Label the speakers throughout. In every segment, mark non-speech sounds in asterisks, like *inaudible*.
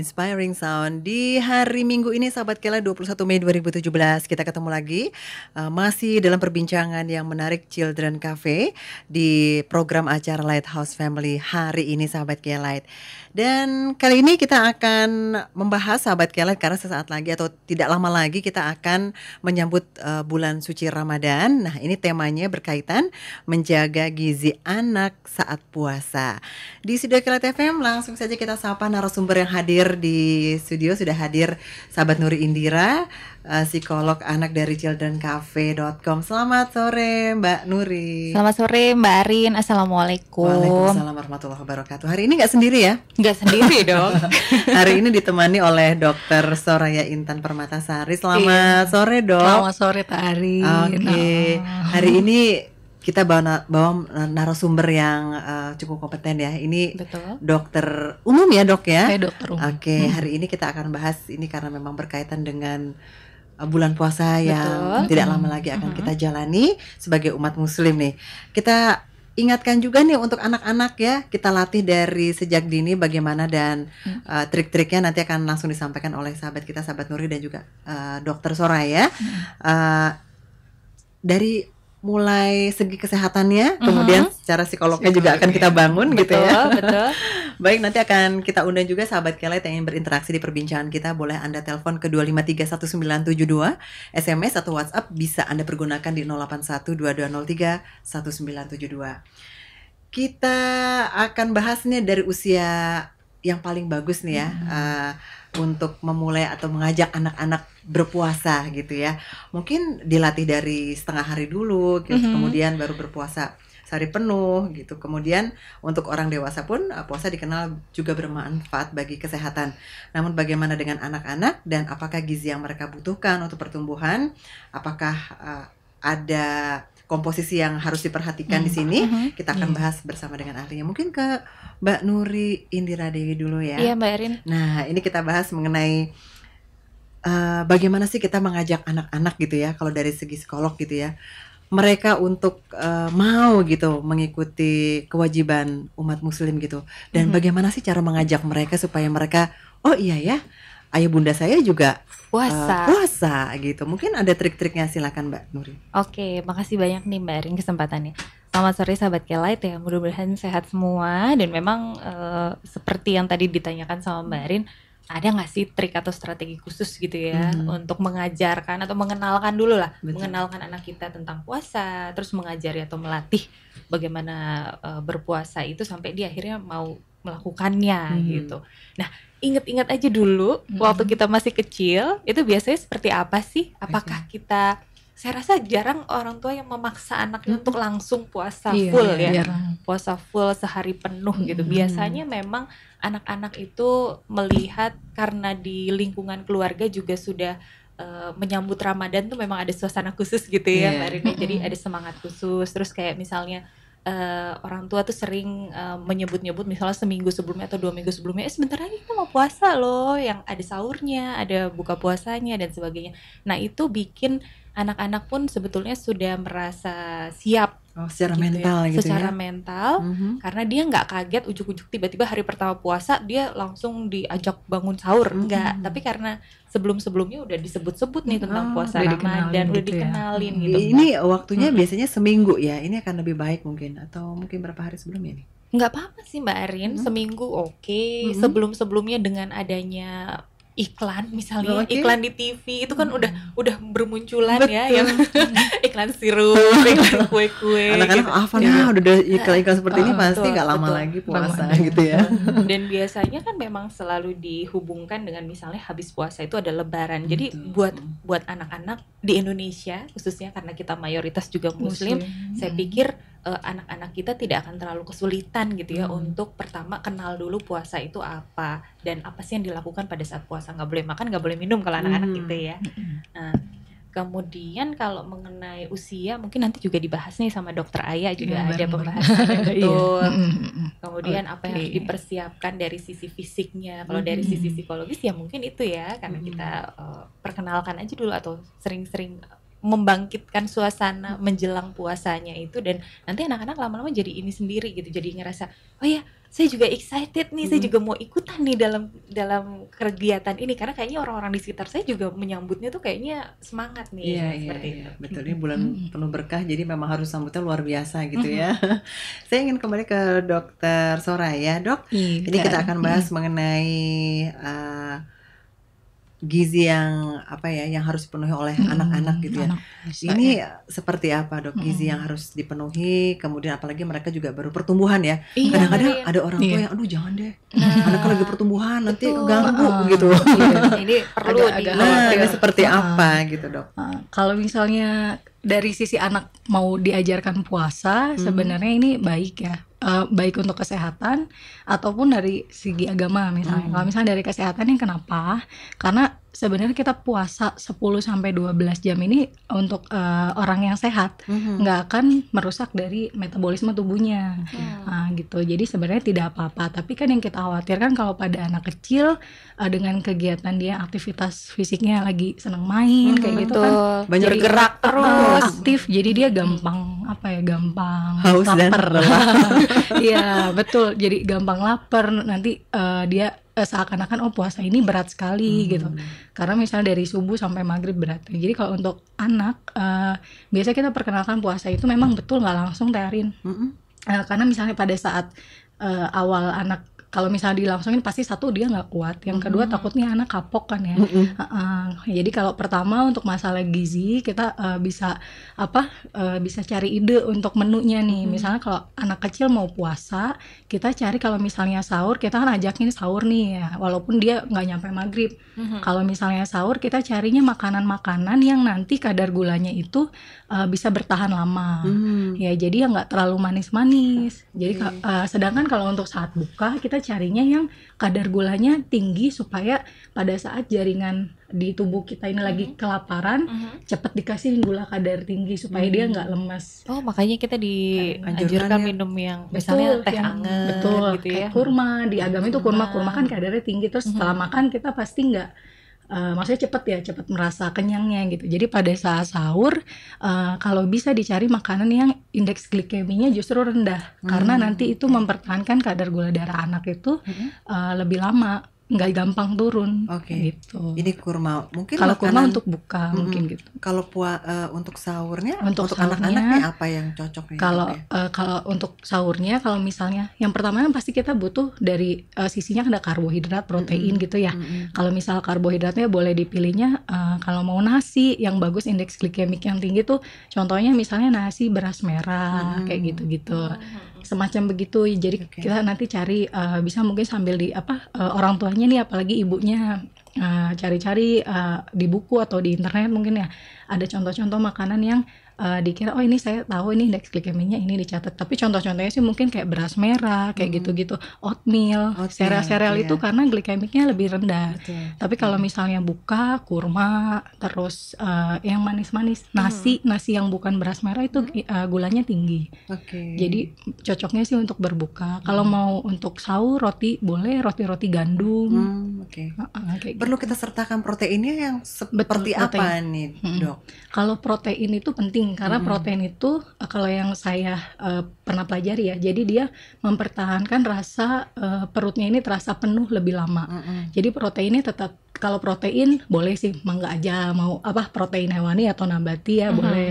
Speaker 1: Inspiring Sound Di hari Minggu ini sahabat Kela 21 Mei 2017 Kita ketemu lagi uh, Masih dalam perbincangan yang menarik Children Cafe Di program acara Lighthouse Family hari ini sahabat Kela dan kali ini kita akan membahas sahabat kelet karena sesaat lagi atau tidak lama lagi kita akan menyambut uh, bulan suci Ramadan. Nah, ini temanya berkaitan menjaga gizi anak saat puasa. Di studio Kelet FM langsung saja kita sapa narasumber yang hadir di studio sudah hadir sahabat Nuri Indira Eh, psikolog anak dari childrencafe.com. Selamat sore Mbak Nuri. Selamat sore Mbak Arin. Assalamualaikum. Waalaikumsalam warahmatullahi wabarakatuh. Hari ini nggak sendiri ya? Nggak sendiri *laughs* dong. Hari ini ditemani oleh Dokter Soraya Intan Permatasari. Selamat iya. sore dok. Selamat sore Pak Arin. Oke. Okay. Oh. Hari ini kita bawa, bawa narasumber yang uh, cukup kompeten ya. Ini Betul. dokter umum ya dok ya. Oke dokter Oke, okay, hari ini kita akan bahas ini karena memang berkaitan dengan Eh, bulan puasa yang Betul. tidak lama lagi akan kita jalani sebagai umat muslim nih. Kita ingatkan juga nih untuk anak-anak ya, kita latih dari sejak dini bagaimana dan hmm. uh, trik-triknya nanti akan langsung disampaikan oleh sahabat kita sahabat Nuri dan juga uh, dokter Soraya. Hmm. Uh, dari mulai segi kesehatannya, mm-hmm. kemudian secara psikolognya juga akan kita bangun betul, gitu ya. Betul. *laughs* Baik, nanti akan kita undang juga sahabat Kelet yang ingin berinteraksi di perbincangan kita, boleh Anda telepon ke 2531972, SMS atau WhatsApp bisa Anda pergunakan di 08122031972172. Kita akan bahasnya dari usia yang paling bagus nih ya hmm uh, untuk memulai atau mengajak anak-anak berpuasa gitu ya. Mungkin dilatih dari setengah hari dulu, gitu. mm -hmm. kemudian baru berpuasa sehari penuh gitu. Kemudian untuk orang dewasa pun eh, puasa dikenal juga bermanfaat bagi kesehatan. Namun bagaimana dengan anak-anak dan apakah gizi yang mereka butuhkan untuk pertumbuhan? Apakah uh, ada komposisi yang harus diperhatikan hmm. di mm-hmm. sini? Mm -hmm. Kita akan yeah. bahas bersama dengan ahlinya. Mungkin ke Mbak Nuri Indira Dewi dulu ya. Iya, yeah, Mbak Erin. Nah, ini kita bahas mengenai uh, bagaimana sih kita mengajak anak-anak gitu ya kalau dari segi psikolog gitu ya mereka untuk uh, mau gitu mengikuti kewajiban umat muslim gitu dan mm-hmm. bagaimana sih cara mengajak mereka supaya mereka oh iya ya ayah bunda saya juga eh, puasa uh, puasa gitu mungkin ada trik-triknya silakan mbak Nuri
Speaker 2: oke makasih banyak nih mbak Erin kesempatannya selamat sore sahabat Kelight ya mudah-mudahan sehat semua dan memang uh, seperti yang tadi ditanyakan sama mbak Rin ada nggak sih trik atau strategi khusus gitu ya -hmm. untuk mengajarkan atau mengenalkan dulu lah Betul. mengenalkan anak kita tentang puasa terus mengajari atau melatih bagaimana uh, berpuasa itu sampai dia akhirnya mau melakukannya -hmm. gitu nah ingat-ingat aja dulu mm -hmm. waktu kita masih kecil itu biasanya seperti apa sih apakah kita saya rasa jarang orang tua yang memaksa anaknya hmm. untuk langsung puasa iya, full iya, ya jarang. puasa full sehari penuh gitu. hmm. gitu biasanya memang anak-anak itu melihat karena di lingkungan keluarga juga sudah eh, menyambut Ramadan tuh memang ada suasana khusus gitu ya yeah. Hmm. jadi ada semangat khusus terus kayak misalnya uh, orang tua tuh sering uh, menyebut-nyebut misalnya seminggu sebelumnya atau dua minggu sebelumnya eh sebentar lagi kita mau puasa loh yang ada sahurnya ada buka puasanya dan sebagainya nah itu bikin anak-anak pun sebetulnya sudah merasa
Speaker 1: siap oh, secara gitu mental ya. gitu secara ya?
Speaker 2: mental mm-hmm. karena dia nggak kaget ujuk-ujuk tiba-tiba hari pertama puasa dia langsung diajak bangun sahur mm-hmm. nggak tapi karena sebelum-sebelumnya udah disebut-sebut nih tentang oh, puasa udah dikenalin, gitu ya. dikenalin, udah dikenalin ya. gitu ini waktunya mm-hmm.
Speaker 1: biasanya seminggu ya ini akan lebih baik mungkin atau mungkin berapa hari sebelumnya nih
Speaker 2: nggak apa-apa sih Mbak Arin, hmm. seminggu oke. Okay. Hmm. Sebelum-sebelumnya dengan adanya iklan misalnya okay. iklan di TV itu kan udah hmm. udah bermunculan ya, Betul. ya yang *laughs* iklan sirup,
Speaker 1: *laughs* iklan kue-kue. Anak-anak gitu. apa ya, nah udah ada iklan-iklan eh, seperti oh, ini eh, pasti nggak lama betul. lagi puasa lama. gitu
Speaker 3: ya.
Speaker 2: Hmm. Dan *laughs* biasanya kan memang selalu dihubungkan dengan misalnya habis puasa itu ada lebaran. Betul. Jadi buat buat anak-anak di Indonesia khususnya karena kita mayoritas juga muslim, muslim. saya hmm. pikir Eh, anak-anak uh, kita tidak akan terlalu kesulitan gitu ya hmm. untuk pertama kenal dulu puasa itu apa dan apa sih yang dilakukan pada saat puasa nggak boleh makan nggak boleh minum kalau anak-anak hmm. gitu ya. Hmm. Nah, Kemudian kalau mengenai usia mungkin nanti juga dibahas nih sama dokter Ayah juga ya, ada pembahasan *laughs* betul. Iya. Hmm, hmm, kemudian apa yang harus dipersiapkan dari sisi fisiknya. Kalau -hmm. dari sisi psikologis ya mungkin itu ya karena -hmm. kita uh, eh, perkenalkan aja dulu atau sering-sering membangkitkan suasana menjelang puasanya itu dan nanti anak-anak lama-lama jadi ini sendiri gitu jadi ngerasa oh ya saya juga excited nih hmm. saya juga mau ikutan nih dalam dalam kegiatan ini karena kayaknya orang-orang di sekitar saya juga menyambutnya tuh kayaknya semangat nih yeah, ya, iya, seperti yeah,
Speaker 1: itu yeah. betul ini bulan hmm. penuh berkah jadi memang harus sambutnya luar biasa gitu hmm. ya *laughs* saya ingin kembali ke dokter Soraya dok yeah, jadi kita akan bahas mengenai uh, gizi yang apa ya yang harus dipenuhi oleh anak-anak hmm, gitu ya. Anak, ini ya. seperti apa dok gizi yang harus dipenuhi kemudian apalagi mereka juga baru pertumbuhan ya. Iya, Kadang-kadang iya, ada orang tua iya. yang aduh jangan deh nah, anaknya lagi pertumbuhan nanti itu, ganggu uh, ah, gitu. Iya. *laughs* Iya. Ini perlu agak, agak nah, ini seperti uh, apa gitu dok. Uh,
Speaker 3: kalau misalnya dari sisi anak mau diajarkan puasa hmm. sebenarnya ini baik ya uh, baik untuk kesehatan ataupun dari segi agama misalnya. Hmm. Kalau misalnya dari kesehatan yang kenapa? Karena sebenarnya kita puasa 10 sampai 12 jam ini untuk uh, orang yang sehat hmm. akan merusak dari metabolisme tubuhnya. Hmm. Uh, gitu. Jadi sebenarnya tidak apa-apa, tapi kan yang kita khawatirkan kalau pada anak kecil uh, dengan kegiatan dia aktivitas fisiknya lagi senang main hmm, kayak gitu kan banyak gerak terus aktif jadi dia gampang apa ya gampang haus lapar. *laughs* Iya betul. Jadi gampang lapar nanti uh, dia uh, seakan-akan oh puasa ini berat sekali hmm. gitu. Karena misalnya dari subuh sampai maghrib berat. Jadi kalau untuk anak uh, biasanya kita perkenalkan puasa itu memang betul nggak langsung tearin. Hmm. Uh, karena misalnya pada saat uh, awal anak kalau misalnya dilangsungin pasti satu dia nggak kuat yang kedua takutnya anak kapok kan ya hmm. uh, uh, jadi kalau pertama untuk masalah gizi kita uh, bisa apa uh, bisa cari ide untuk menunya nih hmm. misalnya kalau anak kecil mau puasa kita cari kalau misalnya sahur kita kan ajakin sahur nih ya walaupun dia nggak nyampe maghrib hmm. kalau misalnya sahur kita carinya makanan-makanan yang nanti kadar gulanya itu uh, bisa bertahan lama hmm. ya jadi yang nggak terlalu manis-manis jadi okay. uh, sedangkan kalau untuk saat buka kita carinya yang kadar gulanya tinggi supaya pada saat jaringan di tubuh kita ini mm -hmm. lagi mm-hmm. kelaparan, mm -hmm. cepat dikasih gula kadar tinggi supaya mm -hmm. dia mm-hmm. nggak lemas.
Speaker 2: Oh, makanya kita dianjurkan ya. minum yang betul, teh yang, anget betul, gitu ya.
Speaker 3: kurma, di agama itu kurma-kurma mm-hmm. kan kadarnya tinggi terus mm -hmm. setelah makan kita pasti nggak uh, maksudnya cepet ya cepet merasa kenyangnya gitu jadi pada saat sahur uh, kalau bisa dicari makanan yang indeks glikeminya justru rendah hmm. karena nanti itu mempertahankan kadar gula darah anak itu hmm. uh, lebih lama nggak gampang turun. Oke. Okay. Gitu. Jadi kurma
Speaker 1: mungkin kalau kurma untuk buka mm mungkin gitu. Kalau pua uh, untuk sahurnya untuk, untuk anak-anaknya apa yang cocok ya, Kalau ya?
Speaker 3: uh, kalau untuk sahurnya kalau misalnya yang pertama kan pasti kita butuh dari uh, sisinya kan ada karbohidrat, protein mm -hmm. gitu ya. Mm -hmm. Kalau misal karbohidratnya boleh dipilihnya uh, kalau mau nasi yang bagus indeks glikemik yang tinggi tuh contohnya misalnya nasi beras merah mm -hmm. kayak gitu-gitu. Mm -hmm semacam begitu jadi okay. kita nanti cari uh, bisa mungkin sambil di apa uh, orang tuanya nih apalagi ibunya eh, cari-cari uh, uh, di buku atau di internet mungkin ya ada contoh-contoh makanan yang uh, dikira oh ini saya tahu ini indeks glikeminya ini dicatat tapi contoh-contohnya sih mungkin kayak beras merah kayak gitu-gitu oatmeal sereal-sereal iya. itu karena glikemiknya lebih rendah Betul. tapi kalau iya. misalnya buka kurma terus uh, yang manis-manis nasi hmm. nasi yang bukan beras merah itu uh, gulanya tinggi okay. jadi cocoknya sih untuk berbuka kalau mau untuk sahur roti boleh roti-roti gandum hmm, okay. Gitu. perlu kita sertakan proteinnya yang seperti Betul, apa nih dok hmm. kalau protein itu penting karena mm -hmm. protein itu eh, kalau yang saya uh, pernah pelajari ya jadi dia mempertahankan rasa uh, perutnya ini terasa penuh lebih lama mm -hmm. jadi proteinnya tetap kalau protein boleh sih mangga aja mau apa protein hewani atau nabati ya mm -hmm. boleh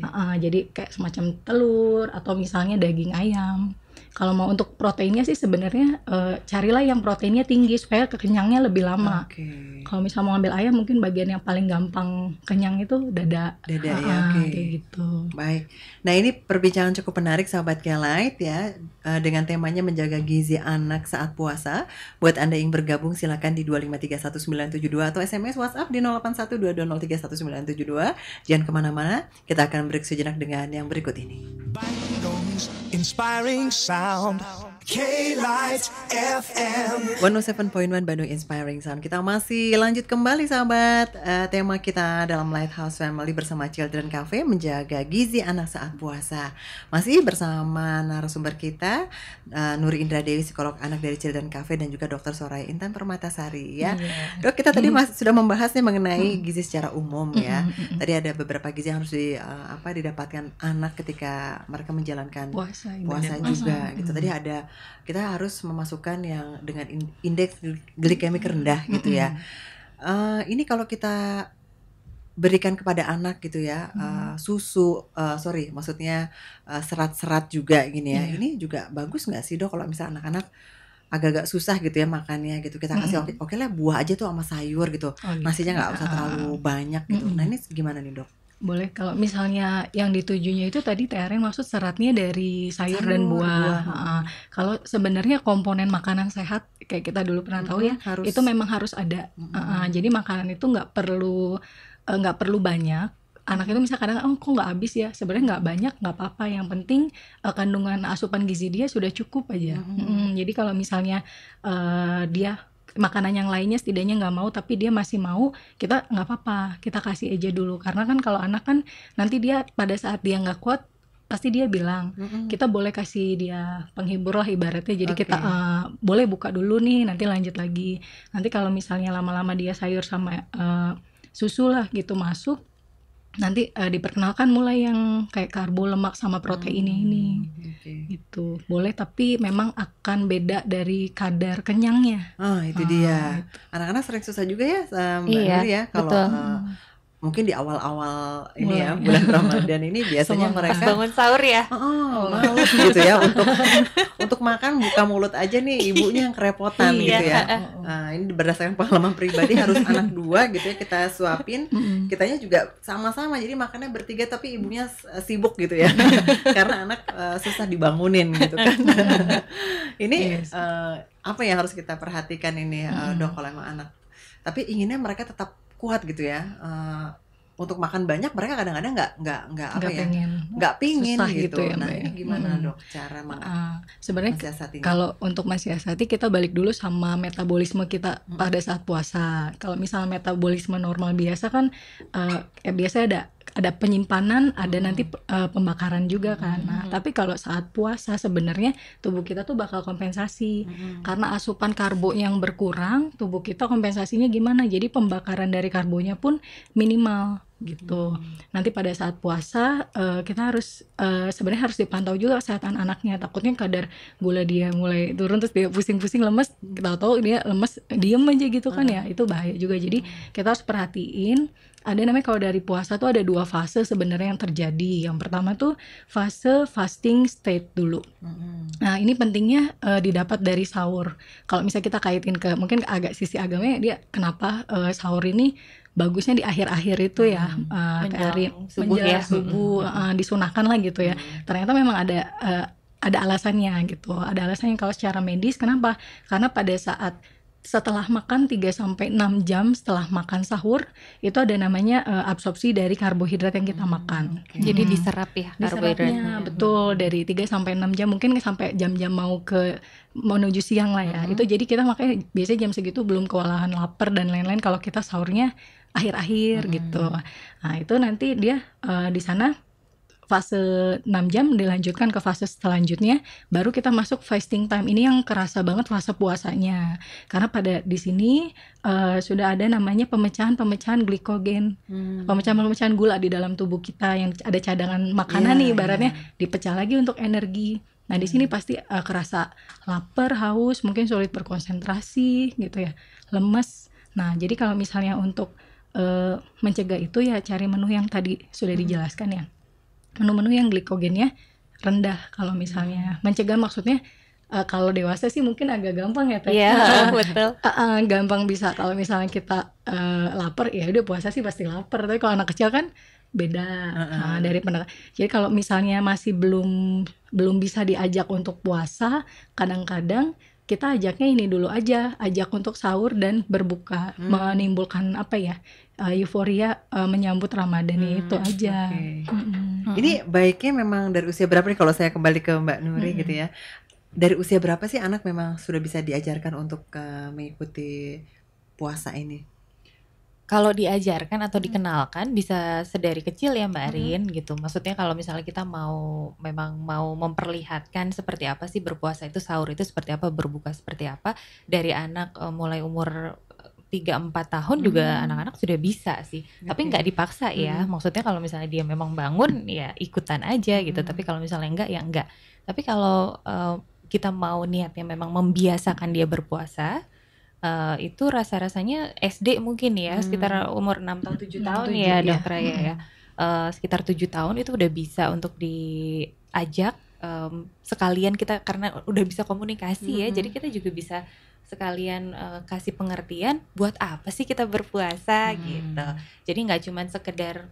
Speaker 3: okay. uh, uh, jadi kayak semacam telur atau misalnya daging ayam kalau mau untuk proteinnya sih sebenarnya uh, carilah yang proteinnya tinggi supaya kekenyangnya lebih lama. Okay. Kalau misal mau ambil ayam mungkin bagian yang paling gampang kenyang itu dada. Dada ah, ya, oke. Okay.
Speaker 1: gitu. Baik. Nah ini perbincangan cukup menarik sahabat Kelight ya uh, dengan temanya menjaga gizi anak saat puasa. Buat anda yang bergabung silakan di 2531972 atau SMS WhatsApp di 0812203197. Jangan kemana-mana, kita akan break sejenak dengan yang berikut ini. Bye. inspiring sound. K-Light FM 107.1 Bandung Inspiring Sound Kita masih lanjut kembali sahabat uh, Tema kita dalam Lighthouse Family bersama Children Cafe Menjaga gizi anak saat puasa Masih bersama narasumber kita uh, eh, Nuri Indra Dewi, psikolog anak dari Children Cafe Dan juga dokter Soraya Intan Permatasari ya yeah. Dok, kita tadi mm. mas sudah membahasnya mengenai mm. gizi secara umum hmm, ya mm. Tadi ada beberapa gizi yang harus di, uh, apa, didapatkan anak ketika mereka menjalankan puasa, iya, puasa juga gitu Tadi ada kita harus memasukkan yang dengan indeks glikemik mm-hmm. rendah gitu ya. Uh, ini kalau kita berikan kepada anak gitu ya uh, susu uh, sorry maksudnya serat serat-serat juga gini ya iya. ini juga bagus nggak sih dok kalau misalnya anak-anak agak-agak susah gitu ya makannya gitu kita kasih mm oke okay, lah buah aja tuh sama sayur gitu oh, gitu. nasinya nggak usah terlalu banyak gitu nah ini gimana nih dok
Speaker 3: boleh kalau misalnya yang ditujunya itu tadi TRN maksud seratnya dari sayur, sayur dan buah. buah. Uh, kalau sebenarnya komponen makanan sehat kayak kita dulu pernah mm -hmm, tahu ya, harus. itu memang harus ada. Mm -hmm. uh, jadi makanan itu nggak perlu eh, nggak uh, perlu banyak. Anak itu misalnya kadang oh kok nggak habis ya. Sebenarnya nggak banyak nggak apa-apa. Yang penting uh, kandungan asupan gizi dia sudah cukup aja. Mm -hmm. Mm -hmm. Jadi kalau misalnya uh, dia makanan yang lainnya setidaknya nggak mau tapi dia masih mau kita nggak apa-apa kita kasih aja dulu karena kan kalau anak kan nanti dia pada saat dia nggak kuat pasti dia bilang mm-hmm. kita boleh kasih dia penghibur lah ibaratnya jadi okay. kita uh, boleh buka dulu nih nanti lanjut lagi nanti kalau misalnya lama-lama dia sayur sama uh, susu lah gitu masuk nanti uh, diperkenalkan mulai yang kayak karbo lemak sama protein hmm, ini okay. itu boleh tapi memang akan beda dari
Speaker 1: kadar kenyangnya oh itu ah, dia gitu. anak-anak sering susah juga ya eh, mbak iya, Nur ya kalau uh, mungkin di awal-awal ini ya bulan Ramadan ini biasanya Semang mereka bangun sahur ya. Oh, malu gitu ya untuk untuk makan buka mulut aja nih ibunya yang kerepotan iya. gitu ya. Nah, ini berdasarkan pengalaman pribadi harus anak *laughs* dua gitu ya kita suapin. Kitanya juga sama-sama jadi makannya bertiga tapi ibunya eh, sibuk gitu ya. *laughs* Karena anak uh, susah dibangunin gitu kan. *laughs* ini yes. Iya uh, eh, apa yang harus kita perhatikan ini uh, dok kalau emang anak tapi inginnya mereka tetap kuat gitu ya uh, untuk makan banyak mereka kadang-kadang nggak nggak nggak apa ya nggak pingin Susah gitu, gitu ya, nah ini ya. gimana hmm. dok cara uh, sebenarnya
Speaker 3: kalau untuk mensiasati kita balik dulu sama metabolisme kita hmm. pada saat puasa kalau misalnya metabolisme normal biasa kan uh, ya biasa ada ada penyimpanan, ada hmm. nanti uh, pembakaran juga kan. Nah, hmm. tapi kalau saat puasa sebenarnya tubuh kita tuh bakal kompensasi hmm. karena asupan karbo yang berkurang, tubuh kita kompensasinya gimana? Jadi pembakaran dari karbonya pun minimal gitu. Hmm. Nanti pada saat puasa uh, kita harus uh, sebenarnya harus dipantau juga kesehatan anaknya. Takutnya kadar gula dia mulai turun terus dia pusing-pusing lemes, kita hmm. tahu dia lemes diem aja gitu kan hmm. ya. Itu bahaya juga. Jadi hmm. kita harus perhatiin ada namanya kalau dari puasa tuh ada dua fase sebenarnya yang terjadi. Yang pertama tuh fase fasting state dulu. Hmm. Nah, ini pentingnya uh, didapat dari sahur. Kalau misalnya kita kaitin ke mungkin agak sisi agamanya dia kenapa uh, sahur ini bagusnya di akhir-akhir itu ya hmm. uh, subuh menjelang ya subuh uh, disunahkan lah gitu ya hmm. ternyata memang ada uh, ada alasannya gitu ada alasannya kalau secara medis kenapa karena pada saat setelah makan 3 sampai 6 jam setelah makan sahur itu ada namanya uh, absorpsi dari karbohidrat yang kita makan. Hmm. Jadi diserap ya karbohidratnya. Betul, dari 3 sampai 6 jam mungkin sampai jam-jam mau ke menuju siang lah ya. Hmm. Itu jadi kita makanya biasanya jam segitu belum kewalahan lapar dan lain-lain kalau kita sahurnya akhir-akhir hmm. gitu. Nah, itu nanti dia uh, di sana fase 6 jam dilanjutkan ke fase selanjutnya baru kita masuk fasting time ini yang kerasa banget fase puasanya karena pada di sini uh, sudah ada namanya pemecahan-pemecahan glikogen pemecahan hmm. pemecahan-pemecahan gula di dalam tubuh kita yang ada cadangan makanan yeah, nih iya. ibaratnya yeah. dipecah lagi untuk energi nah di sini hmm. pasti uh, kerasa lapar haus mungkin sulit berkonsentrasi gitu ya lemes nah jadi kalau misalnya untuk uh, mencegah itu ya cari menu yang tadi sudah hmm. dijelaskan ya menu-menu yang glikogennya rendah kalau misalnya hmm. mencegah maksudnya uh, kalau dewasa sih mungkin agak gampang ya teh. yeah, *laughs* *laughs* betul. Uh, uh, gampang bisa kalau misalnya kita uh, lapar ya udah puasa sih pasti lapar. Tapi kalau anak kecil kan beda uh -uh. Uh, dari pendek Jadi kalau misalnya masih belum belum bisa diajak untuk puasa, kadang-kadang kita ajaknya ini dulu aja, ajak untuk sahur dan berbuka, hmm. menimbulkan apa ya eh, euforia uh, menyambut Ramadan hmm. itu aja. Okay. Hmm. Ini
Speaker 1: baiknya memang dari usia berapa nih kalau saya kembali ke Mbak Nuri hmm. gitu ya? Dari usia berapa sih anak memang sudah bisa diajarkan untuk uh, mengikuti puasa ini?
Speaker 2: kalau diajarkan atau hmm. dikenalkan bisa sedari kecil ya Mbak hmm. Arin hmm. gitu. Maksudnya kalau misalnya kita mau memang mau memperlihatkan seperti apa sih berpuasa itu sahur itu seperti apa, berbuka seperti apa dari anak uh, mulai umur e, tiga empat tahun juga hmm. anak-anak sudah bisa sih. Okay. Tapi nggak dipaksa ya. Hmm. Maksudnya kalau misalnya dia memang bangun ya ikutan aja gitu. Hmm. Tapi kalau misalnya enggak ya enggak. Tapi kalau uh, kita mau niatnya memang membiasakan dia berpuasa, uh, itu rasa-rasanya SD mungkin ya hmm. sekitar umur 6 tahun 7 tahun 7, ya, iya. dokter ya ya uh, sekitar 7 tahun itu udah bisa untuk diajak um, sekalian kita karena udah bisa komunikasi hmm. ya jadi hmm. kita juga bisa sekalian uh, kasih pengertian buat apa sih kita berpuasa gitu. hmm. gitu jadi nggak cuma sekedar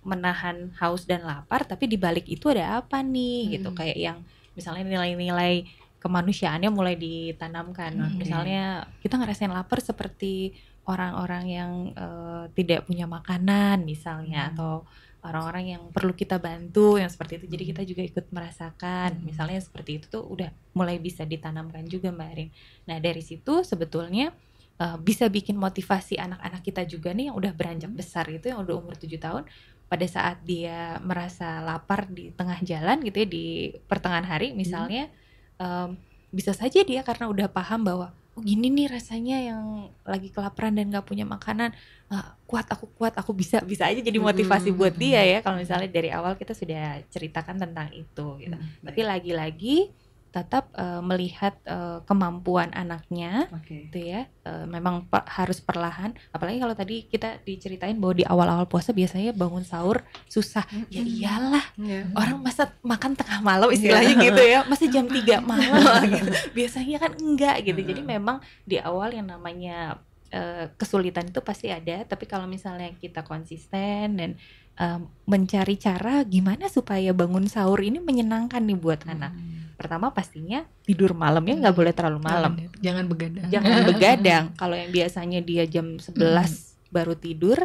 Speaker 2: menahan haus dan lapar tapi dibalik itu ada apa nih gitu. hmm. gitu kayak yang misalnya nilai-nilai kemanusiaannya mulai ditanamkan. Okay. Misalnya kita ngerasain lapar seperti orang-orang yang uh, tidak punya makanan misalnya hmm. atau orang-orang yang perlu kita bantu yang seperti itu. Jadi kita juga ikut merasakan. Hmm. Misalnya seperti itu tuh udah mulai bisa ditanamkan juga Mbak Arin. Nah, dari situ sebetulnya uh, bisa bikin motivasi anak-anak kita juga nih yang udah beranjak hmm. besar itu yang udah umur 7 tahun pada saat dia merasa lapar di tengah jalan gitu ya di pertengahan hari hmm. misalnya hmm um, bisa saja dia karena udah paham bahwa oh gini nih rasanya yang lagi kelaparan dan gak punya makanan uh, kuat aku kuat aku bisa bisa aja jadi motivasi hmm. buat hmm, dia hmm. ya kalau misalnya dari awal kita sudah ceritakan tentang itu gitu. Hmm, tapi lagi-lagi tetap uh, melihat uh, kemampuan anaknya, okay. gitu ya. Uh, memang per harus perlahan. Apalagi kalau tadi kita diceritain bahwa di awal-awal puasa biasanya bangun sahur susah. Mm -hmm. Ya iyalah, yeah. orang masa makan tengah malam iya. istilahnya yeah. gitu ya, masa jam 3 *laughs* malam. Iya. gitu. Biasanya kan enggak gitu. Jadi memang di awal yang namanya uh, kesulitan itu pasti ada. Tapi kalau misalnya kita konsisten dan uh, mencari cara gimana supaya bangun sahur ini menyenangkan nih buat hmm. anak pertama pastinya tidur malamnya nggak boleh terlalu malam jangan begadang jangan *laughs* begadang kalau yang biasanya dia jam 11 hmm. baru tidur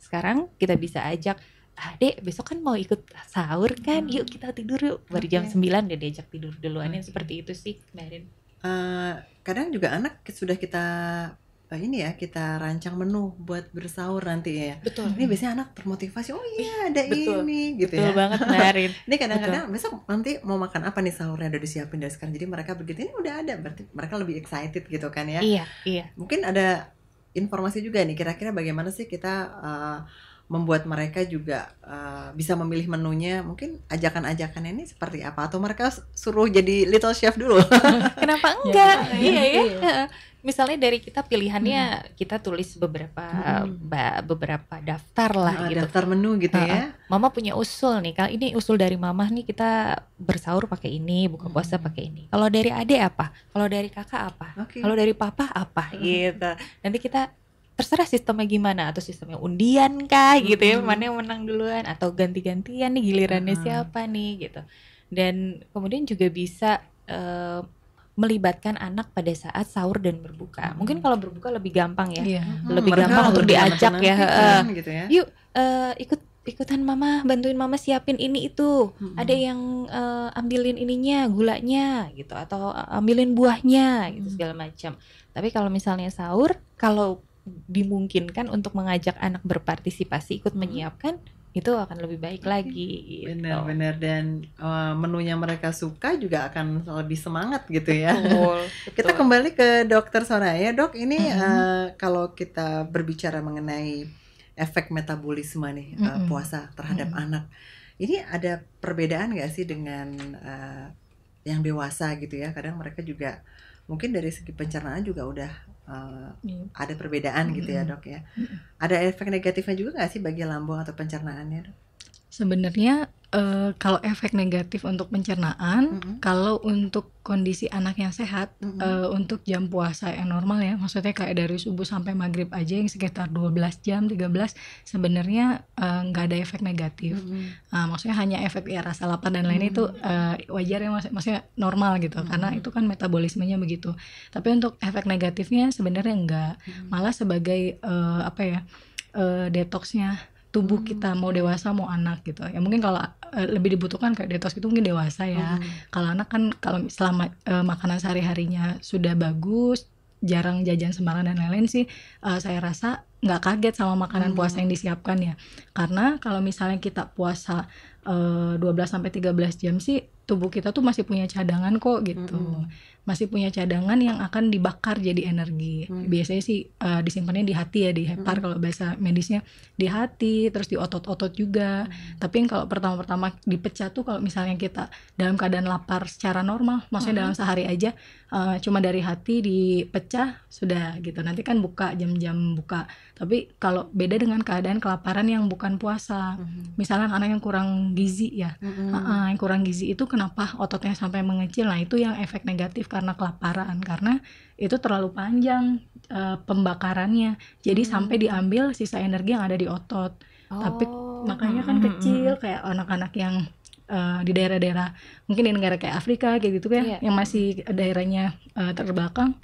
Speaker 2: sekarang kita bisa ajak ah dek besok kan mau ikut sahur kan hmm. yuk kita tidur
Speaker 1: yuk baru okay. jam 9 dia diajak tidur duluan okay. seperti
Speaker 2: itu sih kemarin
Speaker 1: uh, eh, kadang juga anak sudah kita Eh, ini ya kita rancang menu buat bersaur nanti ya. Betul. Ini biasanya anak termotivasi. Oh iya ada Betul. ini gitu Betul ya. banget menarik. *laughs* ini kadang-kadang besok nanti mau makan apa nih sahurnya udah disiapin dari sekarang. Jadi mereka begitu ini udah ada berarti mereka lebih excited gitu kan ya. Iya, iya. Mungkin ada informasi juga nih kira-kira bagaimana sih kita uh, membuat mereka juga uh, bisa memilih menunya mungkin ajakan-ajakan ini seperti apa atau mereka suruh jadi little chef dulu *laughs* kenapa ya, enggak ya, iya iya,
Speaker 2: iya misalnya dari kita pilihannya hmm. kita tulis beberapa hmm. ba, beberapa daftar lah nah, gitu. Daftar menu gitu uh, ya. Mama punya usul nih. Kalau ini usul dari mama nih kita bersaur pakai ini, buka hmm. puasa hmm. pakai ini. Kalau dari adik apa? Kalau dari kakak apa? Okay. Kalau dari papa apa? Hmm. Gitu. Nanti kita terserah sistemnya gimana atau sistemnya undian kah gitu ya, hmm. mana yang menang duluan atau ganti-gantian nih gilirannya hmm. siapa nih gitu. Dan kemudian juga bisa uh, melibatkan anak pada saat sahur dan berbuka. Hmm. Mungkin kalau berbuka lebih gampang ya, yeah. hmm, lebih gampang untuk diajak ya. uh, gitu ya. Yuk uh, ikut ikutan mama, bantuin mama siapin ini itu. Hmm. Ada yang uh, ambilin ininya, gulanya gitu atau eh, ambilin buahnya gitu hmm. segala macam. Tapi kalau misalnya sahur, kalau dimungkinkan untuk mengajak anak
Speaker 1: berpartisipasi ikut hmm. menyiapkan itu akan lebih baik lagi. Gitu. Benar-benar gitu. dan uh, menunya mereka suka juga akan lebih semangat gitu ya. Betul, *laughs* betul. kita kembali ke dokter Soraya, dok. Ini mm -hmm. uh, kalau kita berbicara mengenai efek metabolisme nih mm -hmm. uh, puasa terhadap mm -hmm. anak, ini ada perbedaan gak sih dengan uh, yang dewasa gitu ya? Kadang mereka juga mungkin dari segi pencernaan juga udah uh, ada perbedaan gitu ya dok ya. Hmm. Ada efek negatifnya juga nggak sih bagi lambung atau pencernaannya dok?
Speaker 3: sebenarnya uh, kalau efek negatif untuk pencernaan, mm -hmm. kalau untuk kondisi anak yang sehat, mm -hmm. uh, untuk jam puasa yang normal ya, maksudnya kayak dari subuh sampai maghrib aja yang sekitar 12 jam, 13, sebenarnya eh, nggak uh, ada efek negatif. Mm -hmm. uh, maksudnya hanya efek ya rasa lapar dan lain mm -hmm. itu uh, wajar ya, maksudnya, maksudnya normal gitu, mm -hmm. karena itu kan metabolismenya begitu. Tapi untuk efek negatifnya sebenarnya enggak, mm -hmm. malah sebagai uh, apa ya, uh, detoxnya tubuh kita hmm. mau dewasa mau anak gitu ya mungkin kalau eh, lebih dibutuhkan kayak detox itu mungkin dewasa ya hmm. kalau anak kan kalau selama uh, makanan sehari harinya sudah bagus jarang jajan sembarangan dan lain-lain sih uh, saya rasa nggak kaget sama makanan hmm. puasa yang disiapkan ya karena kalau misalnya kita puasa uh, 12 sampai 13 jam sih tubuh kita tuh masih punya cadangan kok gitu hmm masih punya cadangan yang akan dibakar jadi energi. Hmm. Biasanya sih uh, disimpannya di hati ya, di hepar hmm. kalau bahasa medisnya di hati, terus di otot-otot juga. Hmm. Tapi yang kalau pertama-pertama dipecah tuh kalau misalnya kita dalam keadaan lapar secara normal, maksudnya hmm. dalam sehari aja uh, cuma dari hati dipecah sudah gitu. Nanti kan buka jam-jam buka tapi kalau beda dengan keadaan kelaparan yang bukan puasa, mm-hmm. misalnya anak yang kurang gizi ya, mm-hmm. uh, yang kurang gizi itu kenapa ototnya sampai mengecil? Nah itu yang efek negatif karena kelaparan karena itu terlalu panjang uh, pembakarannya, jadi mm-hmm. sampai diambil sisa energi yang ada di otot. Oh. Tapi makanya kan mm-hmm. kecil kayak anak-anak yang uh, di daerah-daerah mungkin di negara kayak Afrika kayak gitu kan ya, yeah. yang masih daerahnya uh, terbelakang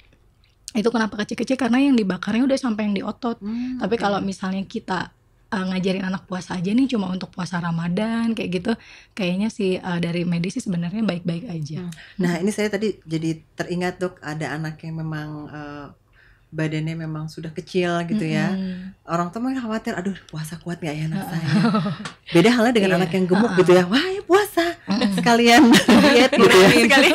Speaker 3: itu kenapa kecil-kecil karena yang dibakarnya udah sampai yang di otot hmm, tapi okay. kalau misalnya kita uh, ngajarin anak puasa aja nih cuma untuk puasa Ramadan kayak gitu kayaknya sih uh, dari medis sih sebenarnya baik-baik aja. Hmm.
Speaker 1: Nah, ini saya tadi jadi teringat Dok ada anak yang memang uh, badannya memang sudah kecil gitu ya. hmm Orang tua mungkin khawatir aduh puasa kuat nggak ya anak saya. Beda halnya dengan *laughs* yeah. anak yang gemuk gitu ya. Wah, ya puasa sekalian diet gitu ya. sekali.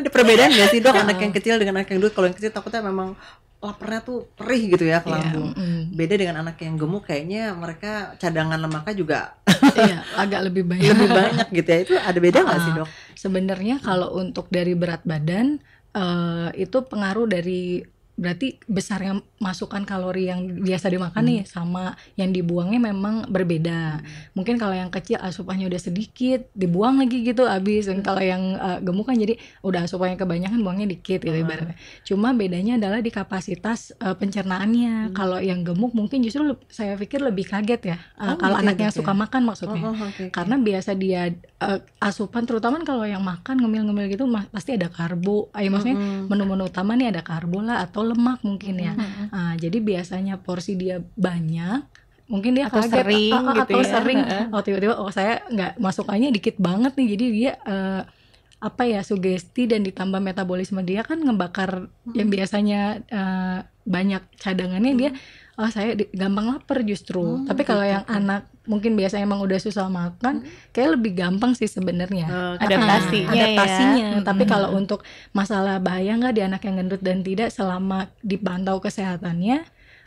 Speaker 1: ada perbedaan nggak sih dok anak yang kecil dengan anak yang dulu Kalau yang kecil takutnya memang lapernya tuh perih gitu ya ke iya, lambung. Yeah, mm. Beda dengan anak yang gemuk kayaknya mereka cadangan lemaknya juga *laughs* yeah, agak lebih banyak. Lebih banyak gitu ya. Itu ada beda nggak uh, sih, Dok?
Speaker 3: Sebenarnya kalau untuk dari berat badan uh, itu pengaruh dari berarti besarnya masukan kalori yang biasa dimakan hmm. nih sama yang dibuangnya memang berbeda. Hmm. Mungkin kalau yang kecil asupannya ah, udah sedikit, dibuang lagi gitu habis. Dan hmm. kalau yang uh, gemuk kan jadi udah asupannya kebanyakan, buangnya dikit gitu hmm. Cuma bedanya adalah di kapasitas uh, pencernaannya. Hmm. Kalau yang gemuk mungkin justru saya pikir lebih kaget ya. Uh, oh, kalau anak yang suka ya? makan maksudnya. Oh, oh, okay, Karena biasa dia uh, asupan terutama kan kalau yang makan ngemil-ngemil gitu pasti ada karbo. Ayo ya, maksudnya hmm, hmm. menu-menu utama nih ada karbo lah atau lemak mungkin ya. Hmm Uh, jadi biasanya porsi dia banyak, mungkin dia atau kaget sering atau, ah, ah, gitu atau ya. sering oh tiba-tiba oh saya nggak masukannya dikit banget nih jadi dia uh, apa ya sugesti dan ditambah metabolisme dia kan ngebakar hmm. yang biasanya uh, banyak cadangannya hmm. dia oh saya di, gampang lapar justru hmm, tapi gitu. kalau gitu. yang anak mungkin biasanya emang udah susah makan hmm. kayak lebih gampang sih sebenarnya oh, adaptasi nah, adaptasinya adaptasinya ya. Hmm. tapi hmm. kalau untuk masalah bahaya nggak di anak yang gendut dan tidak selama dipantau kesehatannya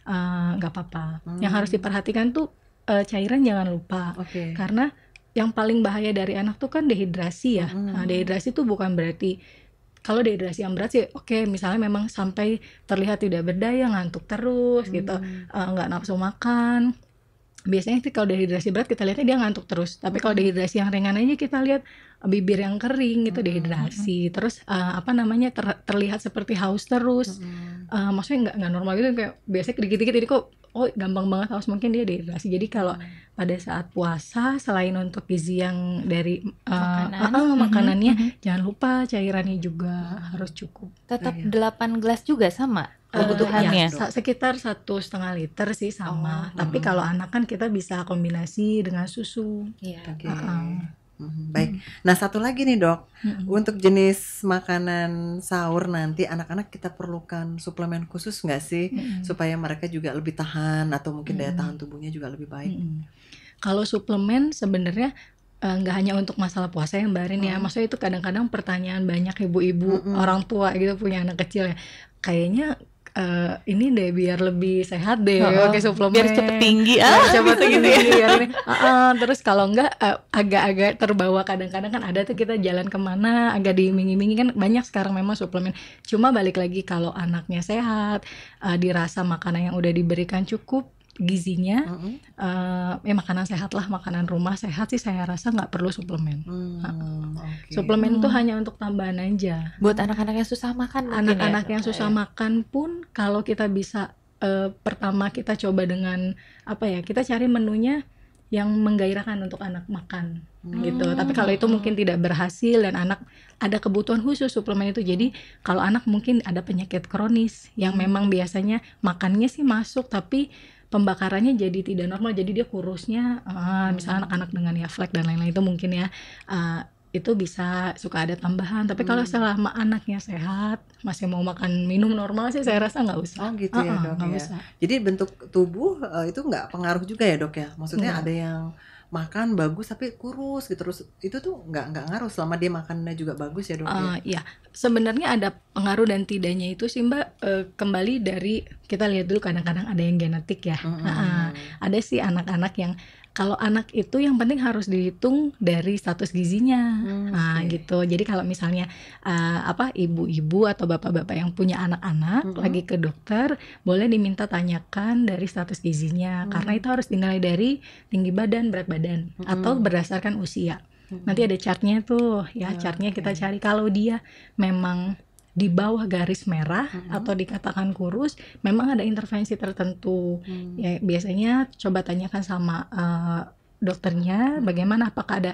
Speaker 3: eh, nggak uh, apa-apa hmm. yang harus hmm. diperhatikan tuh uh, cairan jangan lupa okay. karena yang paling bahaya dari anak tuh kan dehidrasi ya hmm. nah, dehidrasi tuh bukan berarti kalau dehidrasi yang berat sih oke okay, misalnya memang sampai terlihat tidak berdaya ngantuk terus gitu, hmm. gitu nggak uh, nafsu makan biasanya sih kalau dehidrasi berat kita lihatnya dia ngantuk terus tapi kalau dehidrasi hmm. yang ringan aja kita lihat bibir yang kering gitu dehidrasi terus uh, apa namanya ter, terlihat seperti haus terus uh, maksudnya nggak nggak normal gitu kayak biasanya dikit-dikit ini kok oh gampang banget haus mungkin dia dehidrasi jadi kalau mm. pada saat puasa selain untuk gizi yang dari uh, Makanan. uh, uh, makanannya mm -hmm. jangan lupa cairannya juga harus cukup tetap iya. delapan gelas juga
Speaker 1: sama iya, kebutuhannya uh, ya,
Speaker 3: sekitar satu setengah liter sih sama oh, tapi uh -huh. kalau anak kan kita bisa kombinasi dengan
Speaker 1: susu yeah. okay. uh -uh. Mm-hmm. Baik. Hmm. Nah satu lagi nih dok, hmm. untuk jenis makanan sahur nanti anak-anak kita perlukan suplemen khusus nggak sih hmm. supaya mereka juga lebih tahan atau mungkin daya mm-hmm. tahan tubuhnya juga lebih baik? Hmm.
Speaker 3: Kalau suplemen sebenarnya eh, nggak uh, hanya untuk masalah puasa yang barin ya, ya. Mm-hmm. maksudnya itu kadang-kadang pertanyaan banyak ibu-ibu orang tua gitu punya anak kecil ya, kayaknya Uh, ini deh biar lebih sehat deh oh, pakai suplemen biar cepet tinggi ah cepet tinggi ya. biar ini uh, uh, terus kalau enggak agak eh, agak-agak terbawa kadang-kadang kan ada tuh kita jalan kemana agak diiming-imingi kan banyak sekarang memang suplemen cuma balik lagi kalau anaknya sehat uh, dirasa makanan yang udah diberikan cukup gizinya mm -hmm. uh, ya makanan sehat lah makanan rumah sehat sih saya rasa nggak perlu suplemen Mm, okay. suplemen itu hanya untuk tambahan aja buat anak-anak yang susah makan ya, anak-anak ya, yang susah ya. makan pun kalau kita bisa uh, pertama kita coba dengan apa ya kita cari menunya yang menggairahkan untuk anak makan hmm. gitu tapi kalau itu mungkin hmm. tidak berhasil dan anak ada kebutuhan khusus suplemen itu jadi kalau anak mungkin ada penyakit kronis yang hmm. memang biasanya makannya sih masuk tapi pembakarannya jadi tidak normal jadi dia kurusnya uh, misalnya anak-anak dengan ya flek dan lain-lain itu mungkin ya uh, itu bisa suka ada tambahan tapi kalau hmm. selama anaknya sehat masih mau makan minum normal sih saya rasa nggak usah oh gitu ya uh -uh, dok ya usah.
Speaker 1: jadi bentuk tubuh uh, itu nggak pengaruh juga ya dok ya maksudnya ada yang makan bagus tapi kurus gitu terus itu tuh nggak nggak ngaruh selama dia makannya juga bagus ya dok uh, ya eh, iya.
Speaker 3: sebenarnya ada pengaruh dan tidaknya itu sih mbak uh, kembali dari kita lihat dulu kadang-kadang ada yang genetik ya mm -hmm. uh, ada sih anak-anak yang kalau anak itu yang penting harus dihitung dari status gizinya hmm, nah, okay. gitu jadi kalau misalnya uh, apa ibu-ibu atau bapak-bapak yang punya anak-anak hmm. lagi ke dokter boleh diminta tanyakan dari status gizinya hmm. karena itu harus dinilai dari tinggi badan berat badan hmm. atau berdasarkan usia hmm. nanti ada chartnya tuh ya oh, chartnya kita cari kalau dia memang di bawah garis merah hmm. atau dikatakan kurus memang ada intervensi tertentu hmm. ya biasanya coba tanyakan sama uh, dokternya bagaimana apakah ada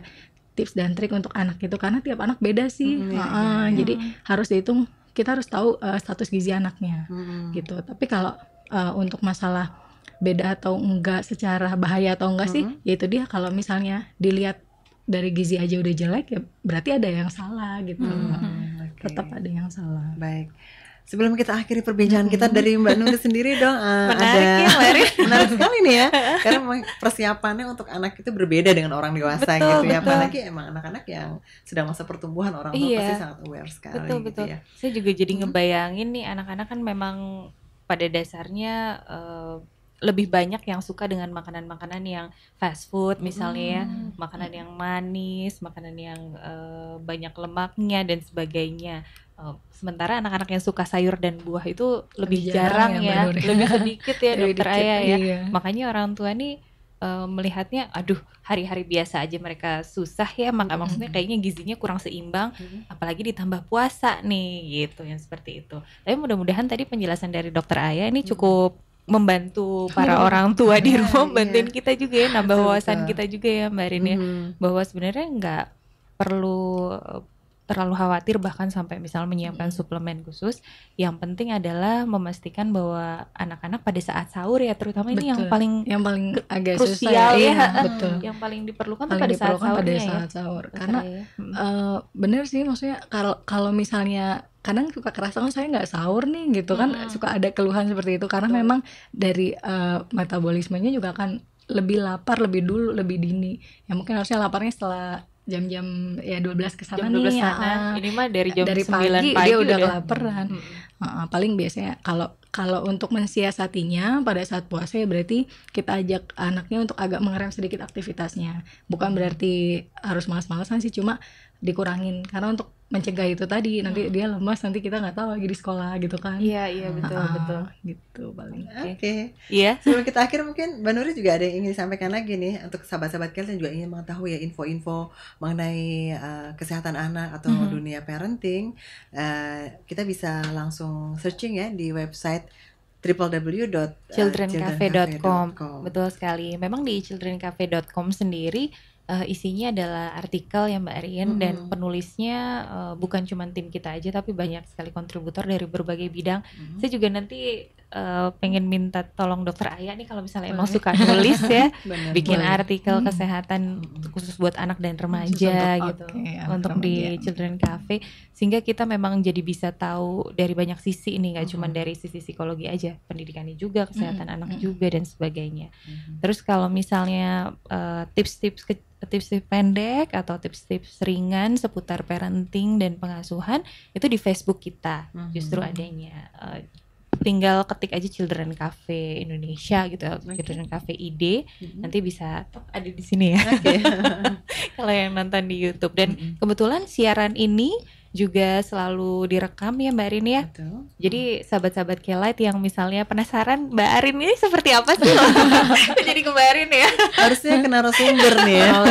Speaker 3: tips dan trik untuk anak itu karena tiap anak beda sih hmm, uh, jadi harus dihitung kita harus tahu uh, status gizi anaknya hmm. gitu tapi kalau uh, untuk masalah beda atau enggak secara bahaya atau enggak sih yaitu dia kalau misalnya dilihat dari gizi aja udah jelek ya berarti ada
Speaker 1: yang salah gitu hmm tetap ada yang salah. Baik. Sebelum kita akhiri perbincangan kita dari Mbak Nuri sendiri dong uh, *laughs* menarik ada ya, *laughs* menarik sekali nih ya *laughs* karena persiapannya untuk anak itu berbeda dengan orang dewasa betul, gitu ya betul. apalagi emang anak-anak yang sedang masa pertumbuhan orang tua iya. pasti sangat
Speaker 2: aware sekali betul, gitu betul. ya. Saya juga jadi mm-hmm. ngebayangin nih anak-anak kan memang pada dasarnya uh, lebih banyak yang suka dengan makanan-makanan yang fast food misalnya ya, hmm. ya, makanan yang manis, makanan yang uh, banyak lemaknya dan sebagainya. Uh, sementara anak-anak yang suka sayur dan buah itu lebih, lebih jarang, jarang ya, ya. ya. lebih sedikit ya *laughs* dokter dikit, ayah ya. Iya. Makanya orang tua nih uh, melihatnya aduh hari-hari biasa aja mereka susah ya maka mm maksudnya kayaknya gizinya kurang seimbang mm apalagi ditambah puasa nih gitu yang seperti itu tapi mudah-mudahan tadi penjelasan dari dokter Ayah ini hmm. cukup mm membantu para *laughs* orang tua di rumah iya. bantuin yeah. kita juga ya nambah wawasan kita juga ya Mbak ya mm -hmm. bahwa sebenarnya nggak perlu terlalu khawatir bahkan sampai misal menyiapkan hmm. suplemen khusus. Yang penting adalah memastikan bahwa anak-anak pada saat sahur ya terutama betul. ini yang paling yang paling agak susah ya, ya. Iya, *laughs* betul. Yang paling diperlukan paling pada diperlukan ya. saat sahur. Pada saat ya. Karena ya. uh,
Speaker 3: bener sih maksudnya kalau kalau misalnya kadang suka kerasa kan saya nggak sahur nih gitu kan hmm. suka ada keluhan seperti itu karena Betul. memang dari uh, metabolismenya juga kan lebih lapar lebih dulu lebih dini ya mungkin harusnya laparnya setelah jam-jam ya 12 ke sana jam 12 nih. Sana. Uh,
Speaker 2: ini mah dari jam dari 9 pagi, pagi dia udah kelaparan.
Speaker 3: Hmm. Uh, paling biasanya kalau kalau untuk mensiasatinya pada saat puasa ya berarti kita ajak anaknya untuk agak mengerem sedikit aktivitasnya. Bukan berarti harus malas-malasan sih, cuma dikurangin karena untuk mencegah itu tadi nanti hmm. dia lemas nanti kita nggak tahu lagi di sekolah gitu kan iya iya betul uh, betul gitu paling oke okay. okay.
Speaker 1: iya sebelum kita akhir mungkin mbak Nuri juga ada yang ingin disampaikan lagi nih untuk sahabat-sahabat kalian juga ingin mengetahui ya info-info mengenai uh, kesehatan anak atau hmm. dunia parenting uh, kita bisa langsung langsung searching ya di website www.childrencafe.com. Betul sekali. Memang di
Speaker 2: childrencafe.com sendiri uh, isinya adalah artikel yang Mbak Rian hmm. dan penulisnya uh, bukan cuma tim kita aja tapi banyak sekali kontributor dari berbagai bidang. Hmm. Saya juga nanti uh, pengen minta tolong dokter ayah nih kalau misalnya Boleh. emang suka nulis ya, *laughs* bikin Boleh. artikel hmm. kesehatan hmm. khusus buat anak dan remaja untuk, gitu okay, untuk remaja. di Children Cafe sehingga kita memang jadi bisa tahu dari banyak sisi ini nggak hmm. cuma dari sisi psikologi aja, pendidikannya juga, kesehatan hmm. anak hmm. juga dan sebagainya. Hmm. Terus kalau misalnya eh, tips-tips uh, tips-tips pendek atau tips-tips ringan seputar parenting dan pengasuhan itu di Facebook kita mm -hmm. justru adanya uh, tinggal ketik aja Children Cafe Indonesia gitu, okay. Children Cafe ID, mm-hmm. nanti bisa ada di sini ya. Okay. *laughs* *laughs* Kalau yang nonton di YouTube dan mm-hmm. kebetulan siaran ini juga selalu direkam ya Mbak Arin ya. Betul. Jadi sahabat-sahabat Kelight yang misalnya penasaran Mbak Arin ini seperti apa sih? *laughs* Jadi ke Mbak Arin ya. Harusnya kena narasumber nih ya. Oh,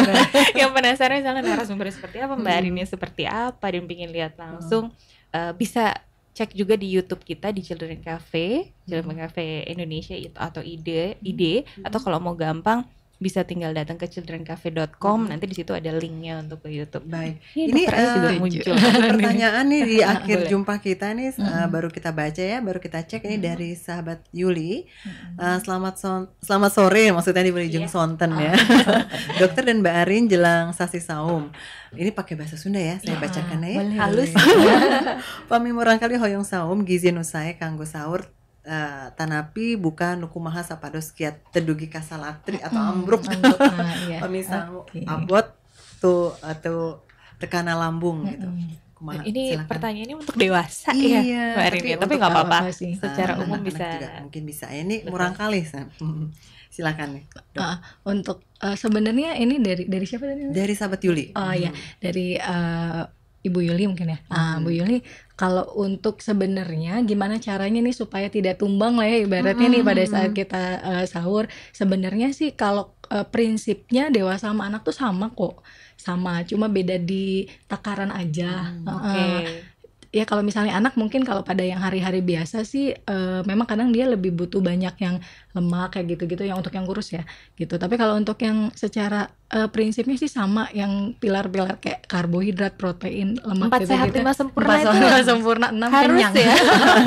Speaker 2: yang penasaran misalnya narasumber seperti apa, Mbak Arinnya seperti apa dan pingin lihat langsung hmm. uh, bisa cek juga di YouTube kita di Children Cafe, Children mm-hmm. Cafe Indonesia atau ide, mm-hmm. ide atau mm-hmm. kalau mau gampang bisa tinggal datang ke childrencafe.com mm-hmm. nanti di situ ada linknya untuk ke YouTube. Baik. Ini, ini uh, muncul. *laughs* pertanyaan nih di *laughs* akhir jumpa kita nih hmm.
Speaker 1: baru kita baca ya, baru kita cek ini hmm. dari sahabat Yuli. Hmm. Uh, selamat son selamat sore maksudnya di Belitung yeah. Sonten ya. *laughs* Dokter dan Mbak Arin jelang sasi saum. Ini pakai bahasa Sunda ya, saya ya, bacakan ya. Halus. Pamimurang kali hoyong saum gizi nusai kanggo sahur Uh, tanapi bukan nukumaha sapados kiat tedugi kasalatri atau ambruk atau ah, iya. pemisah abot tuh atau terkena lambung gitu kumaha,
Speaker 2: ini silakan. ini untuk dewasa ya, iya, ya Mbak Rini tapi nggak apa-apa
Speaker 1: secara ah, umum anak bisa juga mungkin bisa ini murang kali *laughs* silakan nih uh,
Speaker 3: untuk uh, sebenarnya ini dari dari siapa tadi dari
Speaker 1: sahabat Yuli oh iya. hmm. ya
Speaker 3: dari eh, Ibu Yuli mungkin ya. Hmm. Ah, nah, Bu Yuli, kalau untuk sebenarnya gimana caranya nih supaya tidak tumbang lah ya ibaratnya hmm. nih pada saat kita uh, sahur. Sebenarnya sih kalau uh, prinsipnya dewasa sama anak tuh sama kok. Sama, cuma beda di takaran aja. Hmm, Oke. Okay ya kalau misalnya anak mungkin kalau pada yang hari-hari biasa sih uh, memang kadang dia lebih butuh banyak yang lemak kayak gitu-gitu yang untuk yang kurus ya gitu tapi kalau untuk yang secara uh, prinsipnya sih sama yang pilar-pilar kayak karbohidrat protein lemak empat gitu, sehat gitu. lima sempurna empat itu ya? sempurna enam harus kenyang ya?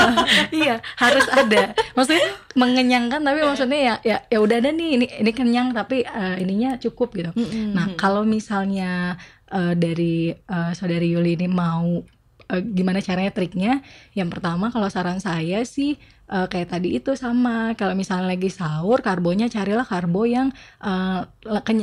Speaker 3: *laughs* iya harus ada maksudnya mengenyangkan tapi iya. maksudnya ya ya ya udah ada nih ini ini kenyang tapi uh, ininya cukup gitu mm -hmm. nah kalau misalnya uh, dari uh, saudari Yuli ini mau Eh, gimana caranya triknya yang pertama kalau saran saya sih uh, kayak tadi itu sama kalau misalnya lagi sahur karbonya carilah karbo yang uh,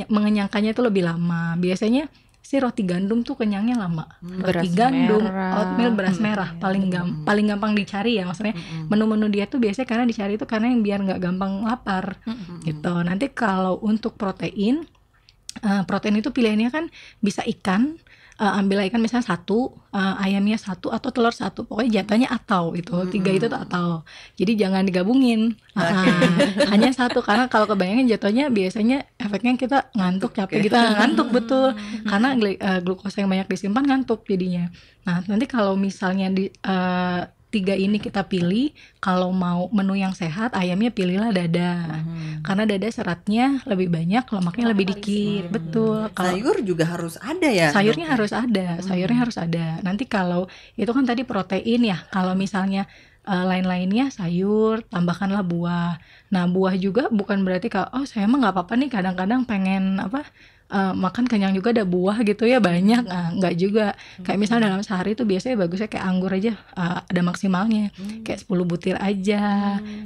Speaker 3: mengenyangkannya itu lebih lama biasanya si roti gandum tuh kenyangnya lama. Hmm, roti gandum, merah. oatmeal, beras hmm, merah iya. paling gam hmm. paling gampang dicari ya maksudnya. Hmm. Menu-menu hmm. dia tuh biasanya karena dicari itu karena yang biar nggak gampang lapar. Hmm. Gitu. Nanti kalau untuk protein uh, protein itu pilihannya kan bisa ikan, uh, ambil ikan misalnya satu uh, ayamnya satu atau telur satu pokoknya jatuhnya atau itu mm -hmm. tiga itu atau jadi jangan digabungin ah, okay. *laughs* uh, hanya satu karena kalau kebayangin jatuhnya biasanya efeknya kita ngantuk capek okay. kita ngantuk betul mm -hmm. karena uh, eh, glukosa yang banyak disimpan ngantuk jadinya nah nanti kalau misalnya di uh, tiga ini kita pilih kalau mau menu yang sehat ayamnya pilihlah dada hmm. karena dada seratnya lebih banyak lemaknya lebih dikit hmm. betul kalau sayur
Speaker 1: juga harus ada ya sayurnya
Speaker 3: harus ada hmm. sayurnya hmm. harus ada nanti kalau itu kan tadi protein ya kalau misalnya uh, lain-lainnya sayur tambahkanlah buah nah buah juga bukan berarti kalau oh saya emang nggak apa-apa nih kadang-kadang pengen apa uh, makan kenyang juga ada buah gitu ya banyak uh, nggak juga hmm. kayak misalnya dalam sehari itu biasanya bagusnya kayak anggur aja uh, ada maksimalnya hmm. kayak 10 butir aja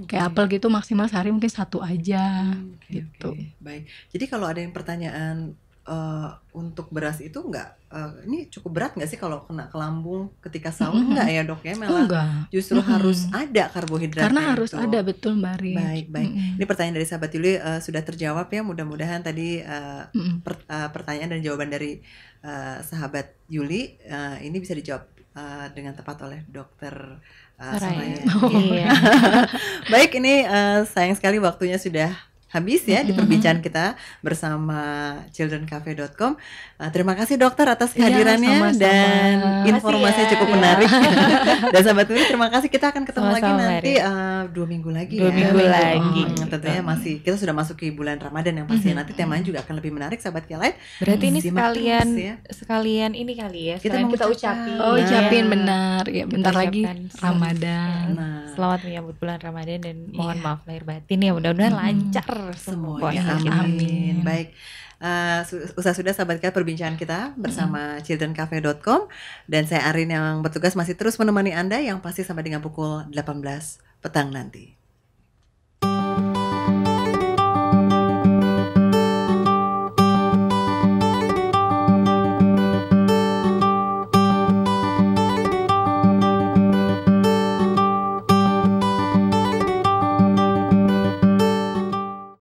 Speaker 3: kayak apel gitu maksimal sehari mungkin satu aja gitu
Speaker 1: baik jadi kalau ada yang pertanyaan uh, untuk beras itu nggak uh, ini cukup berat nggak sih kalau kena ke lambung ketika sahur mm -hmm. nggak ya dok ya malah enggak. justru mm -hmm. harus ada karbohidrat karena gitu. harus ada betul
Speaker 3: mbak baik baik mm -hmm.
Speaker 1: ini pertanyaan dari sahabat Yuli uh, sudah terjawab ya mudah-mudahan tadi uh, mm -hmm. per, uh, pertanyaan dan jawaban dari uh, sahabat Yuli uh, ini bisa dijawab uh, dengan tepat oleh dokter uh, Oh. *laughs* Iya. *laughs* baik ini uh, sayang sekali waktunya sudah habis ya di perbincangan kita bersama childrencafe.com. Uh, eh, terima kasih dokter atas iya, kehadirannya ya, sama -sama. dan informasinya cukup ya. menarik. *laughs* dan sahabat Tuli terima kasih kita akan ketemu sama -sama, lagi nanti uh, dua minggu lagi dua ya. minggu iya, lagi. Oh, gitu. tentunya masih kita sudah masuk ke bulan Ramadan yang pasti mm -hmm. nanti temanya juga akan lebih menarik sahabat lain Berarti ini sekalian ya.
Speaker 2: sekalian ini kali ya. Kita mau kita ucapin. Oh, ucapin ya. benar. Ya, bentar lagi
Speaker 1: Ramadan. Nah. Selamat menyambut bulan Ramadan dan mohon iya. maaf lahir batin ya mudah-mudahan hmm. lancar semuanya. Amin. Amin. Baik. Eh, uh, usah sudah sahabat kita perbincangan kita bersama mm. childrencafe.com dan saya Arin yang bertugas masih terus menemani Anda yang pasti sampai dengan pukul 18 petang nanti.